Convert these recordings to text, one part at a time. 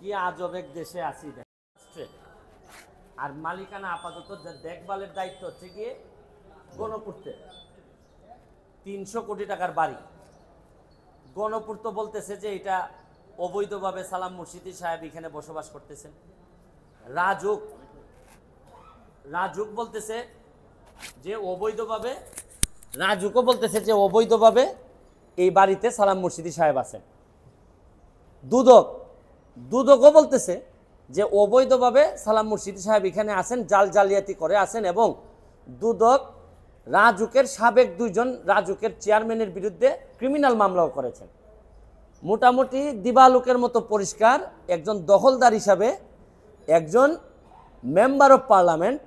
কি আজব এক দেশে আছি আর মালিকানা আপাতত দেখভালের দায়িত্ব হচ্ছে গিয়ে গণপূর্তে তিনশো কোটি টাকার বাড়ি গণপূর্ত বলতেছে যে এটা অবৈধভাবে সালাম মুর্শিদি সাহেব এখানে বসবাস করতেছেন রাজুক রাজুক বলতেছে যে অবৈধভাবে রাজুকও বলতেছে যে অবৈধভাবে এই বাড়িতে সালাম মুর্শিদি সাহেব আছেন দুদক দুদকও বলতেছে যে অবৈধভাবে সালাম মুর্শিদ সাহেব এখানে আসেন জাল জালিয়াতি করে আসেন এবং দুদক রাজুকের সাবেক দুইজন রাজুকের চেয়ারম্যানের বিরুদ্ধে ক্রিমিনাল মামলাও করেছেন মোটামুটি দিবালুকের মতো পরিষ্কার একজন দখলদার হিসাবে একজন মেম্বার অফ পার্লামেন্ট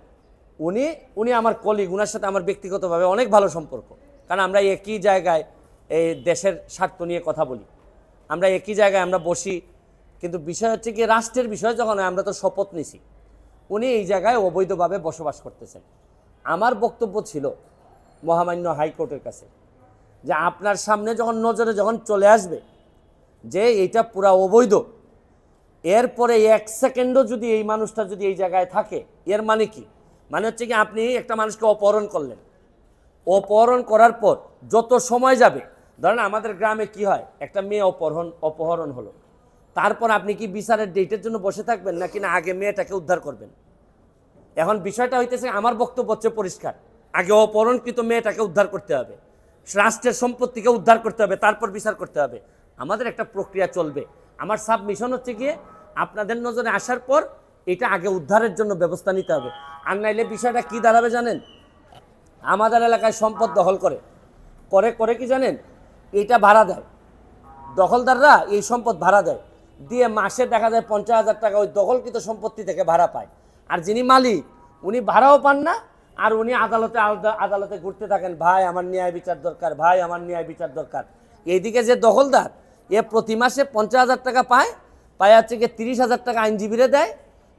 উনি উনি আমার কলিগ উনার সাথে আমার ব্যক্তিগতভাবে অনেক ভালো সম্পর্ক কারণ আমরা একই জায়গায় এই দেশের স্বার্থ নিয়ে কথা বলি আমরা একই জায়গায় আমরা বসি কিন্তু বিষয় হচ্ছে কি রাষ্ট্রের বিষয় যখন আমরা তো শপথ নিছি উনি এই জায়গায় অবৈধভাবে বসবাস করতেছেন আমার বক্তব্য ছিল মহামান্য হাইকোর্টের কাছে যে আপনার সামনে যখন নজরে যখন চলে আসবে যে এটা পুরা অবৈধ এরপরে এক সেকেন্ডও যদি এই মানুষটা যদি এই জায়গায় থাকে এর মানে কি মানে হচ্ছে কি আপনি একটা মানুষকে অপহরণ করলেন অপহরণ করার পর যত সময় যাবে ধরেন আমাদের গ্রামে কি হয় একটা মেয়ে অপহরণ অপহরণ হলো তারপর আপনি কি বিচারের ডেটের জন্য বসে থাকবেন নাকি না আগে মেয়েটাকে উদ্ধার করবেন এখন বিষয়টা হইতেছে আমার বক্তব্য হচ্ছে পরিষ্কার আগে অপরণকৃত মেয়েটাকে উদ্ধার করতে হবে রাষ্ট্রের সম্পত্তিকে উদ্ধার করতে হবে তারপর বিচার করতে হবে আমাদের একটা প্রক্রিয়া চলবে আমার সাবমিশন হচ্ছে গিয়ে আপনাদের নজরে আসার পর এটা আগে উদ্ধারের জন্য ব্যবস্থা নিতে হবে আর নাইলে বিষয়টা কি দাঁড়াবে জানেন আমাদের এলাকায় সম্পদ দখল করে করে করে কি জানেন এটা ভাড়া দেয় দখলদাররা এই সম্পদ ভাড়া দেয় দিয়ে মাসে দেখা যায় পঞ্চাশ হাজার টাকা ওই দখলকৃত সম্পত্তি থেকে ভাড়া পায় আর যিনি মালিক উনি ভাড়াও পান না আর উনি আদালতে আদালতে ঘুরতে থাকেন ভাই আমার ন্যায় বিচার দরকার ভাই আমার ন্যায় বিচার দরকার এইদিকে যে দখলদার এ প্রতি মাসে পঞ্চাশ হাজার টাকা পায় পায় হচ্ছে গিয়ে তিরিশ হাজার টাকা আইনজীবীরা দেয়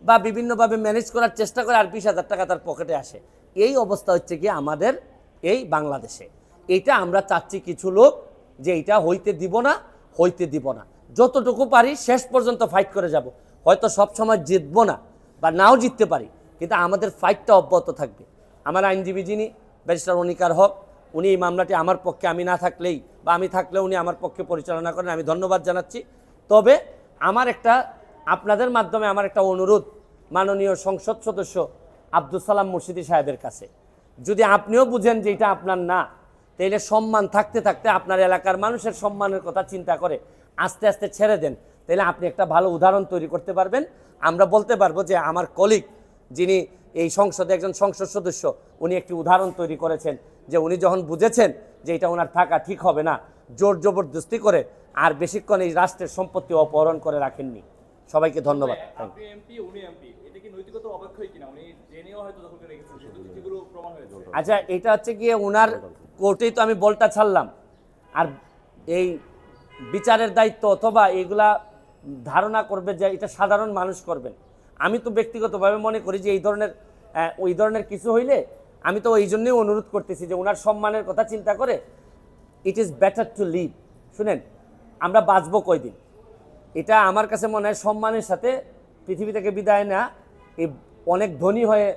বা বিভিন্নভাবে ম্যানেজ করার চেষ্টা করে আর বিশ হাজার টাকা তার পকেটে আসে এই অবস্থা হচ্ছে কি আমাদের এই বাংলাদেশে এইটা আমরা চাচ্ছি কিছু লোক যে এইটা হইতে দিব না হইতে দিব না যতটুকু পারি শেষ পর্যন্ত ফাইট করে যাব। হয়তো সব সময় জিতবো না বা নাও জিততে পারি কিন্তু আমাদের ফাইটটা অব্যাহত থাকবে আমার আইনজীবী যিনি ব্যারিস্টার অনিকার হক উনি এই মামলাটি আমার পক্ষে আমি না থাকলেই বা আমি থাকলে উনি আমার পক্ষে পরিচালনা করেন আমি ধন্যবাদ জানাচ্ছি তবে আমার একটা আপনাদের মাধ্যমে আমার একটা অনুরোধ মাননীয় সংসদ সদস্য আব্দুল সালাম মুর্শিদি সাহেবের কাছে যদি আপনিও বুঝেন যে এটা আপনার না তাইলে সম্মান থাকতে থাকতে আপনার এলাকার মানুষের সম্মানের কথা চিন্তা করে আস্তে আস্তে ছেড়ে দেন তাহলে আপনি একটা ভালো উদাহরণ তৈরি করতে পারবেন আমরা বলতে পারবো যে আমার কলিগ যিনি এই সংসদে একজন সংসদ সদস্য উনি একটি উদাহরণ তৈরি করেছেন যে উনি যখন বুঝেছেন যে এটা ওনার থাকা ঠিক হবে না জোর জবরদস্তি করে আর বেশিক্ষণ এই রাষ্ট্রের সম্পত্তি অপহরণ করে রাখেননি সবাইকে ধন্যবাদ আচ্ছা এটা হচ্ছে গিয়ে ওনার কোর্টেই তো আমি বলটা ছাড়লাম আর এই বিচারের দায়িত্ব অথবা এগুলা ধারণা করবে যে এটা সাধারণ মানুষ করবেন আমি তো ব্যক্তিগতভাবে মনে করি যে এই ধরনের ওই ধরনের কিছু হইলে আমি তো এই জন্যই অনুরোধ করতেছি যে ওনার সম্মানের কথা চিন্তা করে it is better to live শুনেন আমরা বাঁচবো কয়দিন এটা আমার কাছে মনে হয় সম্মানের সাথে পৃথিবী থেকে বিদায় না এই অনেক ধনী হয়ে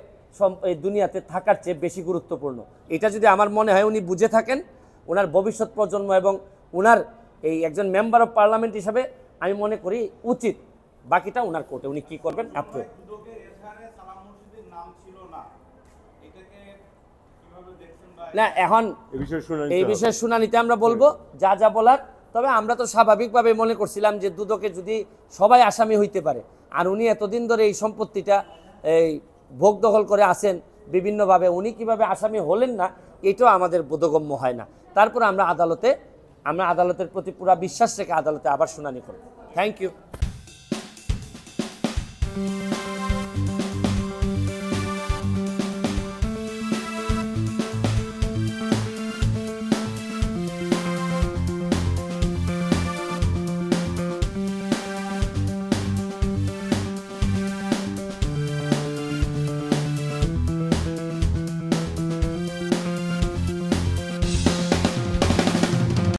এই দুনিয়াতে থাকার চেয়ে বেশি গুরুত্বপূর্ণ এটা যদি আমার মনে হয় উনি বুঝে থাকেন ওনার ভবিষ্যৎ প্রজন্ম এবং ওনার এই একজন মেম্বার অফ পার্লামেন্ট হিসাবে আমি মনে করি উচিত বাকিটা ওনার কোর্টে উনি কি করবেন আপনি না এখন এই বিষয়ে শুনানিতে আমরা বলবো যা যা বলার তবে আমরা তো স্বাভাবিকভাবে মনে করছিলাম যে দুদকে যদি সবাই আসামি হইতে পারে আর উনি এতদিন ধরে এই সম্পত্তিটা এই ভোগ দখল করে আসেন বিভিন্নভাবে উনি কিভাবে আসামি হলেন না এটাও আমাদের বোধগম্য হয় না তারপর আমরা আদালতে আমরা আদালতের প্রতি পুরো বিশ্বাস রেখে আদালতে আবার শুনানি করব থ্যাংক ইউ